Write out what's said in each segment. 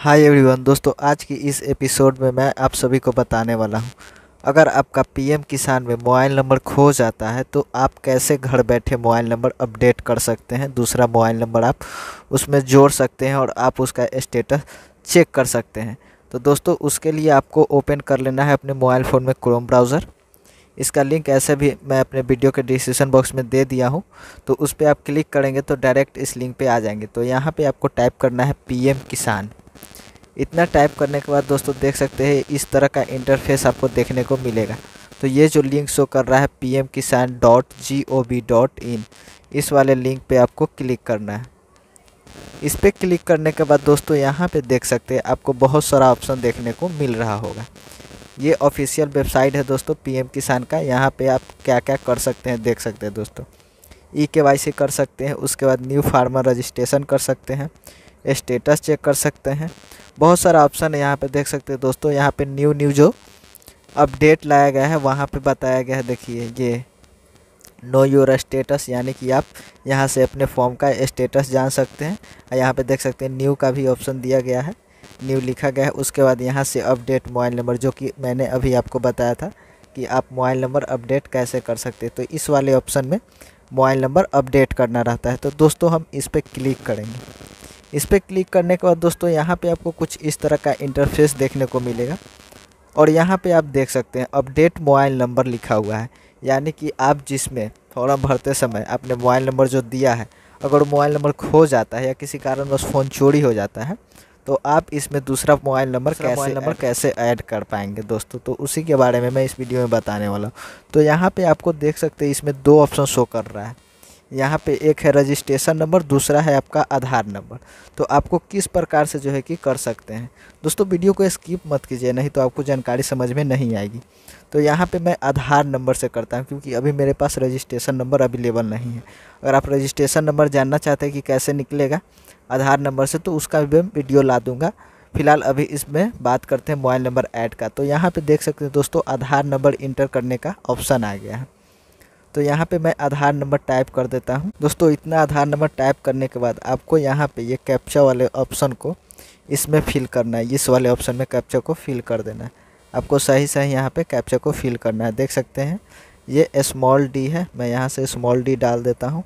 hi everyone दोस्तों आज की इस एपिसोड में मैं आप सभी को बताने वाला हूं अगर आपका पीएम किसान में मोबाइल नंबर खो जाता है तो आप कैसे घर बैठे मोबाइल नंबर अपडेट कर सकते हैं दूसरा मोबाइल नंबर आप उसमें जोड़ सकते हैं और आप उसका स्टेटस चेक कर सकते हैं तो दोस्तों उसके लिए आपको ओपन कर लेना है अपने मोबाइल फ़ोन में क्रोम ब्राउज़र इसका लिंक ऐसे भी मैं अपने वीडियो के डिस्क्रिप्शन बॉक्स में दे दिया हूँ तो उस पर आप क्लिक करेंगे तो डायरेक्ट इस लिंक पे आ जाएंगे तो यहाँ पे आपको टाइप करना है पीएम किसान इतना टाइप करने के बाद दोस्तों देख सकते हैं इस तरह का इंटरफेस आपको देखने को मिलेगा तो ये जो लिंक शो कर रहा है P M Kisan dot G O V dot in इस वाले लिंक पे आपको क्लिक करना है इस पर क्लिक करने के बाद दोस्तों यहाँ पे देख सकते हैं आपको बहुत सारा ऑप्शन देखने को मिल रहा होगा ये ऑफिशियल वेबसाइट है दोस्तों पीएम किसान का यहाँ पे आप क्या क्या कर सकते हैं देख सकते हैं दोस्तों ई के कर सकते हैं उसके बाद न्यू फार्मर रजिस्ट्रेशन कर सकते हैं स्टेटस चेक कर सकते हैं बहुत सारा ऑप्शन है यहाँ पर देख सकते हैं दोस्तों यहाँ पर न्यू न्यू जो अपडेट लाया गया है वहाँ पर बताया गया है देखिए ये नो योर स्टेटस यानी कि आप यहाँ से अपने फॉर्म का स्टेटस जान सकते हैं और यहाँ पे देख सकते हैं न्यू का भी ऑप्शन दिया गया है न्यू लिखा गया है उसके बाद यहाँ से अपडेट मोबाइल नंबर जो कि मैंने अभी आपको बताया था कि आप मोबाइल नंबर अपडेट कैसे कर सकते हैं तो इस वाले ऑप्शन में मोबाइल नंबर अपडेट करना रहता है तो दोस्तों हम इस पर क्लिक करेंगे इस पर क्लिक करने के बाद दोस्तों यहाँ पे आपको कुछ इस तरह का इंटरफेस देखने को मिलेगा और यहाँ पे आप देख सकते हैं अपडेट मोबाइल नंबर लिखा हुआ है यानी कि आप जिसमें फॉर्म भरते समय आपने मोबाइल नंबर जो दिया है अगर मोबाइल नंबर खो जाता है या किसी कारणवश फ़ोन चोरी हो जाता है तो आप इसमें दूसरा मोबाइल नंबर कैसे मोबाइल नंबर कैसे ऐड कर पाएंगे दोस्तों तो उसी के बारे में मैं इस वीडियो में बताने वाला हूँ तो यहाँ पे आपको देख सकते हैं इसमें दो ऑप्शन शो कर रहा है यहाँ पे एक है रजिस्ट्रेशन नंबर दूसरा है आपका आधार नंबर तो आपको किस प्रकार से जो है कि कर सकते हैं दोस्तों वीडियो को स्किप मत कीजिए नहीं तो आपको जानकारी समझ में नहीं आएगी तो यहाँ पे मैं आधार नंबर से करता हूँ क्योंकि अभी मेरे पास रजिस्ट्रेशन नंबर अवेलेबल नहीं है अगर आप रजिस्ट्रेशन नंबर जानना चाहते हैं कि कैसे निकलेगा आधार नंबर से तो उसका भी मैं वीडियो ला दूँगा फिलहाल अभी इसमें बात करते हैं मोबाइल नंबर ऐड का तो यहाँ पर देख सकते हैं दोस्तों आधार नंबर इंटर करने का ऑप्शन आ गया है तो यहाँ पे मैं आधार नंबर टाइप कर देता हूँ दोस्तों इतना आधार नंबर टाइप करने के बाद आपको यहाँ पे ये यह कैप्चा वाले ऑप्शन को इसमें फिल करना है इस वाले ऑप्शन में कैप्चा को फिल कर देना है आपको सही सही यहाँ पे कैप्चा को फिल करना है देख सकते हैं ये स्मॉल डी है मैं यहाँ से स्मॉल डी डाल देता हूँ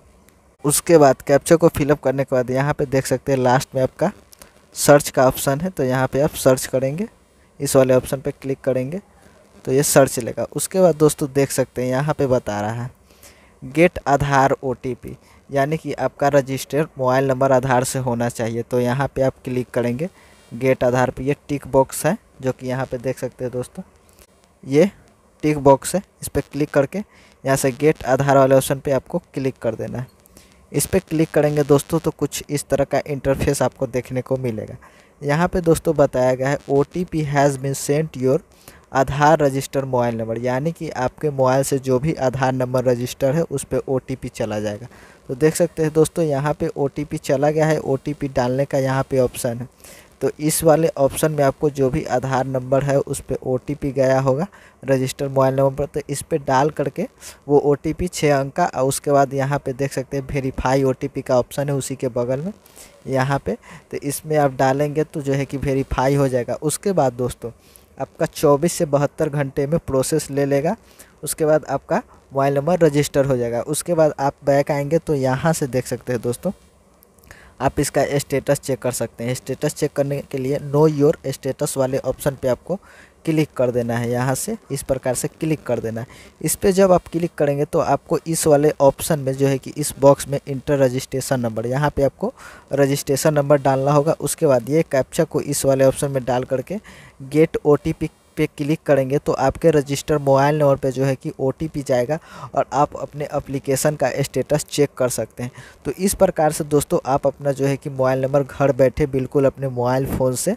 उसके बाद कैप्चा को फिलअप करने के बाद यहाँ पर देख सकते हैं लास्ट में आपका सर्च का ऑप्शन है तो यहाँ पर आप सर्च करेंगे इस वाले ऑप्शन पर क्लिक करेंगे तो ये सर्च लेगा उसके बाद दोस्तों देख सकते हैं यहाँ पे बता रहा है गेट आधार ओ यानी कि आपका रजिस्टर्ड मोबाइल नंबर आधार से होना चाहिए तो यहाँ पे आप क्लिक करेंगे गेट आधार पे ये टिक बॉक्स है जो कि यहाँ पे देख सकते हैं दोस्तों ये टिक बॉक्स है इस पर क्लिक करके यहाँ से गेट आधार वाले ऑप्शन पर आपको क्लिक कर देना है इस पर क्लिक करेंगे दोस्तों तो कुछ इस तरह का इंटरफेस आपको देखने को मिलेगा यहाँ पे दोस्तों बताया गया है O T P has been sent your Aadhaar register mobile number यानी कि आपके मोबाइल से जो भी आधार नंबर रजिस्टर है उस पर ओ चला जाएगा तो देख सकते हैं दोस्तों यहाँ पे ओ चला गया है ओ डालने का यहाँ पे ऑप्शन है तो इस वाले ऑप्शन में आपको जो भी आधार नंबर है उस पर ओ गया होगा रजिस्टर मोबाइल नंबर पर तो इस पर डाल करके वो ओ टी पी छः अंक का और उसके बाद यहाँ पे देख सकते हैं वेरीफाई ओ का ऑप्शन है उसी के बगल में यहाँ पे तो इसमें आप डालेंगे तो जो है कि वेरीफाई हो जाएगा उसके बाद दोस्तों आपका 24 से बहत्तर घंटे में प्रोसेस ले लेगा उसके बाद आपका मोबाइल नंबर रजिस्टर हो जाएगा उसके बाद आप बैक आएंगे तो यहाँ से देख सकते हैं दोस्तों आप इसका स्टेटस चेक कर सकते हैं स्टेटस चेक करने के लिए नो योर स्टेटस वाले ऑप्शन पे आपको क्लिक कर देना है यहाँ से इस प्रकार से क्लिक कर देना है इस पर जब आप क्लिक करेंगे तो आपको इस वाले ऑप्शन में जो है कि इस बॉक्स में इंटर रजिस्ट्रेशन नंबर यहाँ पे आपको रजिस्ट्रेशन नंबर डालना होगा उसके बाद ये कैप्चा को इस वाले ऑप्शन में डाल करके गेट ओ पे क्लिक करेंगे तो आपके रजिस्टर मोबाइल नंबर पे जो है कि ओ जाएगा और आप अपने एप्लीकेशन का स्टेटस चेक कर सकते हैं तो इस प्रकार से दोस्तों आप अपना जो है कि मोबाइल नंबर घर बैठे बिल्कुल अपने मोबाइल फ़ोन से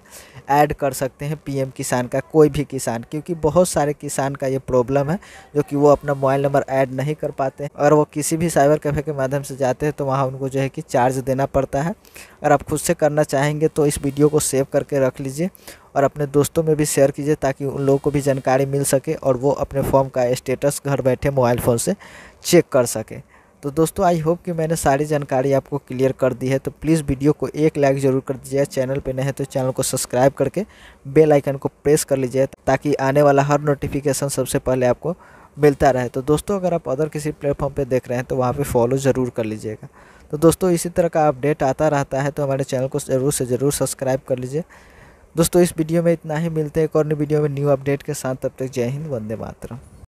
ऐड कर सकते हैं पीएम किसान का कोई भी किसान क्योंकि बहुत सारे किसान का ये प्रॉब्लम है जो कि वो अपना मोबाइल नंबर ऐड नहीं कर पाते और वो किसी भी साइबर कैफ़े के माध्यम से जाते हैं तो वहाँ उनको जो है कि चार्ज देना पड़ता है अगर आप खुद से करना चाहेंगे तो इस वीडियो को सेव करके रख लीजिए और अपने दोस्तों में भी शेयर कीजिए ताकि उन लोगों को भी जानकारी मिल सके और वो अपने फॉर्म का स्टेटस घर बैठे मोबाइल फ़ोन से चेक कर सकें तो दोस्तों आई होप कि मैंने सारी जानकारी आपको क्लियर कर दी है तो प्लीज़ वीडियो को एक लाइक ज़रूर कर दीजिए चैनल पे नहीं है तो चैनल को सब्सक्राइब करके बेल आइकन को प्रेस कर लीजिए ताकि आने वाला हर नोटिफिकेशन सबसे पहले आपको मिलता रहे तो दोस्तों अगर आप अदर किसी प्लेटफॉर्म पे देख रहे हैं तो वहाँ पे फॉलो ज़रूर कर लीजिएगा तो दोस्तों इसी तरह का अपडेट आता रहता है तो हमारे चैनल को ज़रूर से ज़रूर सब्सक्राइब कर लीजिए दोस्तों इस वीडियो में इतना ही मिलते हैं एक और वीडियो में न्यू अपडेट के साथ तब तक जय हिंद वंदे मातरम